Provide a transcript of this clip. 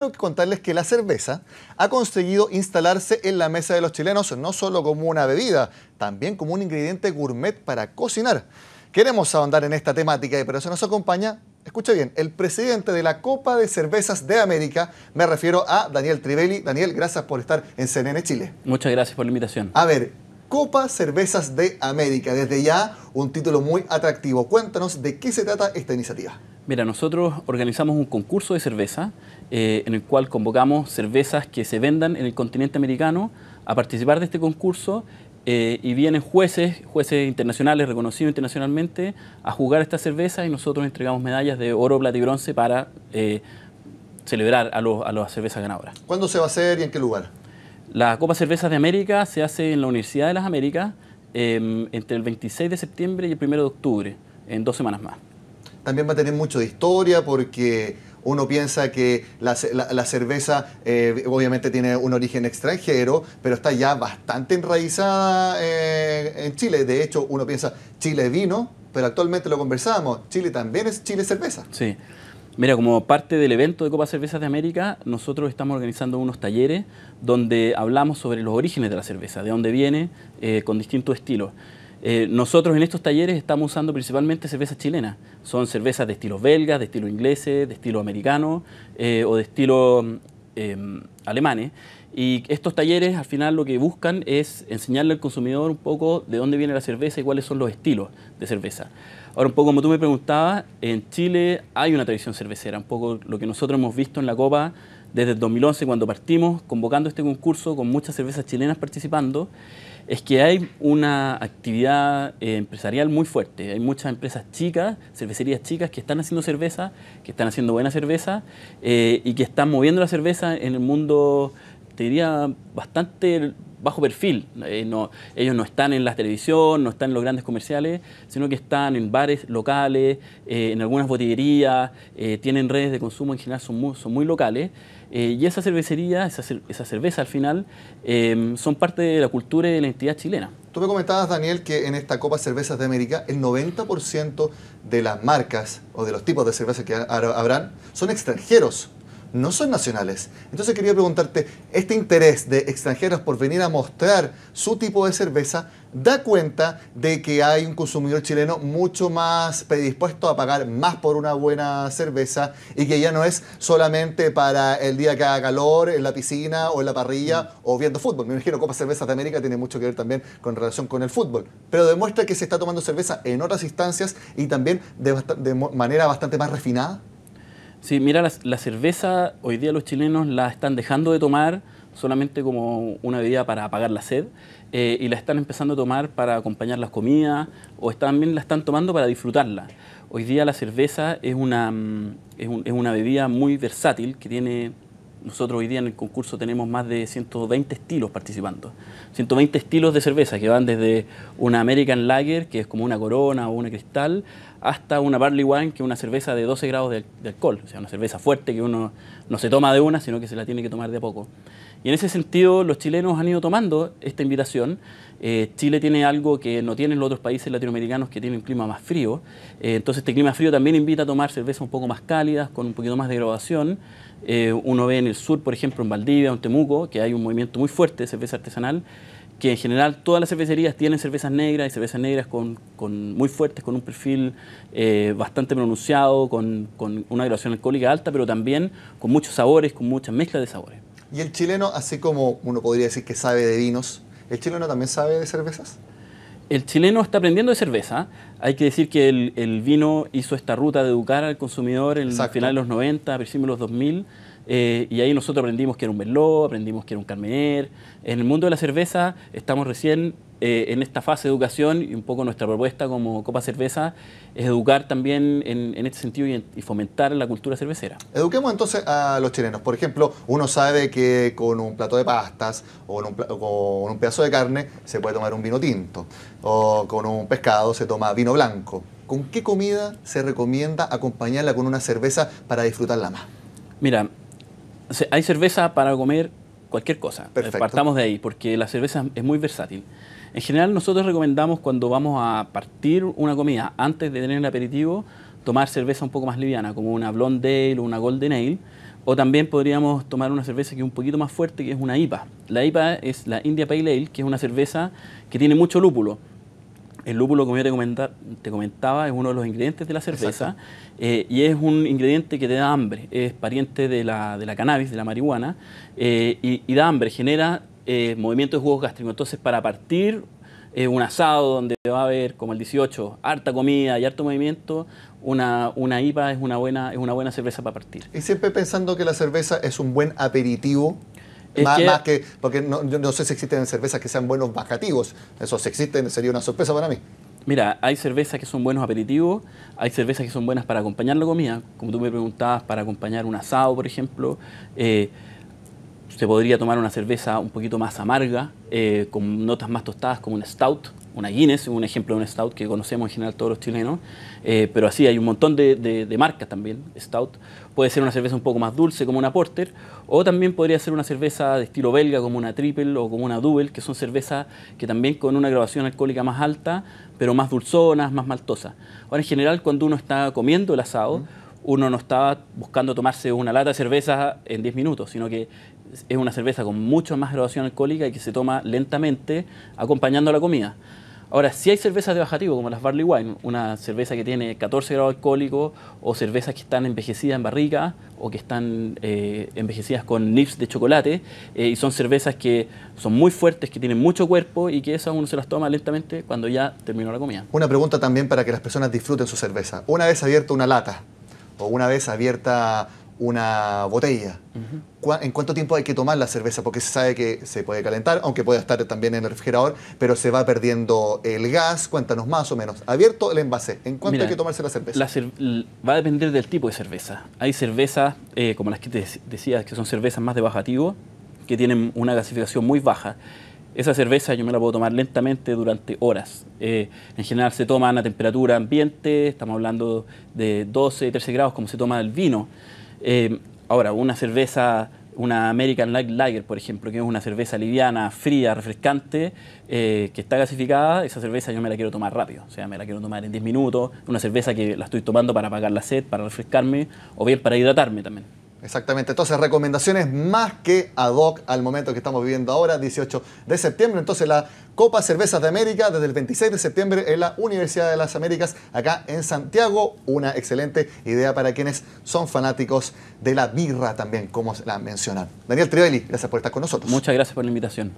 que contarles que la cerveza ha conseguido instalarse en la mesa de los chilenos no solo como una bebida, también como un ingrediente gourmet para cocinar. Queremos ahondar en esta temática y por eso nos acompaña, escuche bien, el presidente de la Copa de Cervezas de América, me refiero a Daniel Trivelli. Daniel, gracias por estar en CNN Chile. Muchas gracias por la invitación. A ver, Copa Cervezas de América, desde ya un título muy atractivo. Cuéntanos de qué se trata esta iniciativa. Mira, nosotros organizamos un concurso de cerveza eh, en el cual convocamos cervezas que se vendan en el continente americano a participar de este concurso eh, y vienen jueces, jueces internacionales reconocidos internacionalmente, a jugar esta cerveza y nosotros entregamos medallas de oro, plata y bronce para eh, celebrar a, los, a las cervezas ganadoras. ¿Cuándo se va a hacer y en qué lugar? La Copa Cervezas de América se hace en la Universidad de las Américas em, entre el 26 de septiembre y el 1 de octubre, en dos semanas más también va a tener mucho de historia porque uno piensa que la, cerveza eh, obviamente tiene un origen extranjero, pero está ya bastante enraizada eh, en Chile. De hecho, uno piensa Chile vino, pero actualmente lo conversamos, Chile también es Chile cerveza. Sí. Mira, como parte del evento de Copa Cervezas de América, nosotros estamos organizando unos talleres donde hablamos sobre los orígenes de la cerveza, de dónde viene, eh, con distintos estilos. Eh, nosotros en estos talleres estamos usando principalmente cervezas chilenas. Son cervezas de estilo belgas, de estilo ingleses, de estilo americano eh, o de estilo mm, em, alemanes. Y estos talleres al final lo que buscan es enseñarle al consumidor un poco de dónde viene la cerveza y cuáles son los estilos de cerveza. Ahora, un poco como tú me preguntabas, en Chile hay una tradición cervecera, un poco lo que nosotros hemos visto en la Copa desde el 2011, cuando partimos convocando este concurso con muchas cervezas chilenas participando, es que hay una actividad eh, empresarial muy fuerte. Hay muchas empresas chicas, cervecerías chicas, que están haciendo cerveza, que están haciendo buena cerveza eh, y que están moviendo la cerveza en el mundo te diría, bastante bajo perfil. Eh, ellos no están en la televisión, no están en los grandes comerciales, sino que están en bares locales, eh, en algunas botillerías, eh, tienen redes de consumo en general, son muy, locales. y esa cervecería, esa, esa cerveza al final, em, son parte de la cultura y de la identidad chilena. Tú me comentabas, Daniel, que en esta Copa Cervezas de América el 90% de las marcas o de los tipos de cervezas que habrán son extranjeros no son nacionales. Entonces quería preguntarte, ¿este interés de extranjeros por venir a mostrar su tipo de cerveza da cuenta de que hay un consumidor chileno mucho más predispuesto a pagar más por una buena cerveza y que ya no es solamente para el día que haga calor en la piscina o en la parrilla o viendo fútbol? Me imagino Copa Cervezas de América tiene mucho que ver también con relación con el fútbol, pero demuestra que se está tomando cerveza en otras instancias y también de manera bastante más refinada. Sí, mira, la, cerveza hoy día los chilenos la están dejando de tomar solamente como una bebida para apagar la sed eh, y la están empezando a tomar para acompañar las comidas o también la están tomando para disfrutarla. Hoy día la cerveza es una, mm, es, es una bebida muy versátil que tiene nosotros hoy día en el concurso tenemos más de 120 estilos participando. 120 estilos de cerveza que van desde una American Lager, que es como una corona o una cristal, hasta una barley wine, que es una cerveza de 12 grados de, alcohol, o sea, una cerveza fuerte que uno no se toma de una, sino que se la tiene que tomar de poco. Y en ese sentido, los chilenos han ido tomando esta invitación. Eh, Chile tiene algo que no tienen los otros países latinoamericanos que tienen un clima más frío. Eh, entonces, este clima frío también invita a tomar cervezas un poco más cálidas, con un poquito más de graduación. Eh, uno ve en el sur, por ejemplo, en Valdivia, en Temuco, que hay un movimiento muy fuerte de cerveza artesanal que en general todas las cervecerías tienen cervezas negras y cervezas negras con, muy fuertes, con un perfil eh, bastante pronunciado, con, una graduación alcohólica alta, pero también con muchos sabores, con muchas mezclas de sabores. ¿Y el chileno, así como uno podría decir que sabe de vinos, el chileno también sabe de cervezas? El chileno está aprendiendo de cerveza. Hay que decir que el, vino hizo esta ruta de educar al consumidor en final de los 90, principios de los 2000 eh, y ahí nosotros aprendimos que era un merlot, aprendimos que era un carmener. En el mundo de la cerveza estamos recién eh, en esta fase de educación y un poco nuestra propuesta como Copa Cerveza es educar también en, este sentido y, fomentar la cultura cervecera. Eduquemos entonces a los chilenos. Por ejemplo, uno sabe que con un plato de pastas o con un, con un pedazo de carne se puede tomar un vino tinto o con un pescado se toma vino blanco. ¿Con qué comida se recomienda acompañarla con una cerveza para disfrutarla más? Mira, hay cerveza para comer cualquier cosa. Partamos de ahí, porque la cerveza es muy versátil. En general nosotros recomendamos cuando vamos a partir una comida, antes de tener el aperitivo, tomar cerveza un poco más liviana, como una Blonde Ale o una Golden Ale, o también podríamos tomar una cerveza que es un poquito más fuerte, que es una IPA. La IPA es la India Pale Ale, que es una cerveza que tiene mucho lúpulo el lúpulo, como yo te, comentaba, es uno de los ingredientes de la cerveza eh, y es un ingrediente que te da hambre. Es pariente de la, cannabis, de la marihuana, eh, y, da hambre, genera movimientos eh, movimiento de jugos gástricos. Entonces, para partir un asado donde va a haber, como el 18, harta comida y harto movimiento, una, una IPA es una, buena, es una buena cerveza para partir. ¿Y siempre pensando que la cerveza es un buen aperitivo? Más que... porque no, no sé si existen cervezas que sean buenos bajativos. Eso si existen sería una sorpresa para mí. Mira, hay cervezas que son buenos aperitivos, hay cervezas que son buenas para acompañar la comida, como tú me preguntabas, para acompañar un asado, por ejemplo. Eh, se podría tomar una cerveza un poquito más amarga, eh, con notas más tostadas, como un stout, una Guinness, un ejemplo de un stout que conocemos en general todos los chilenos, eh, pero así hay un montón de, marcas también, stout. Puede ser una cerveza un poco más dulce como una porter, o también podría ser una cerveza de estilo belga como una triple o como una double, que son cervezas que también con una grabación alcohólica más alta, pero más dulzonas, más maltosas. Ahora, en general, cuando uno está comiendo el asado, uno no está buscando tomarse una lata de cerveza en 10 minutos, sino que es una cerveza con mucha más graduación alcohólica y que se toma lentamente acompañando la comida. Ahora, si hay cervezas de bajativo, como las Barley Wine, una cerveza que tiene 14 grados alcohólicos, o cervezas que están envejecidas en barrica, o que están eh, envejecidas con nips de chocolate, eh, y son cervezas que son muy fuertes, que tienen mucho cuerpo, y que esas uno se las toma lentamente cuando ya terminó la comida. Una pregunta también para que las personas disfruten su cerveza. Una vez abierta una lata, o una vez abierta una botella. ¿En cuánto tiempo hay que tomar la cerveza? Porque se sabe que se puede calentar, aunque pueda estar también en el refrigerador, pero se va perdiendo el gas. Cuéntanos más o menos. Abierto el envase. ¿En cuánto hay que tomarse la cerveza? va a depender del tipo de cerveza. Hay cervezas, eh, como las que te decía, que son cervezas más de bajativo... que tienen una gasificación muy baja. Esa cerveza yo me la puedo tomar lentamente durante horas. Eh, en general se toma a temperatura ambiente, estamos hablando de 12, 13 grados, como se toma el vino. Eh, ahora, una cerveza, una American Light Lager, por ejemplo, que es una cerveza liviana, fría, refrescante, eh, que está gasificada, esa cerveza yo me la quiero tomar rápido, o sea, me la quiero tomar en 10 minutos, una cerveza que la estoy tomando para apagar la sed, para refrescarme, o bien para hidratarme también. Exactamente. Entonces, recomendaciones más que ad hoc al momento que estamos viviendo ahora, 18 de septiembre. Entonces, la Copa Cervezas de América desde el 26 de septiembre en la Universidad de las Américas, acá en Santiago. Una excelente idea para quienes son fanáticos de la birra también, como la mencionan. Daniel Trivelli, gracias por estar con nosotros. Muchas gracias por la invitación.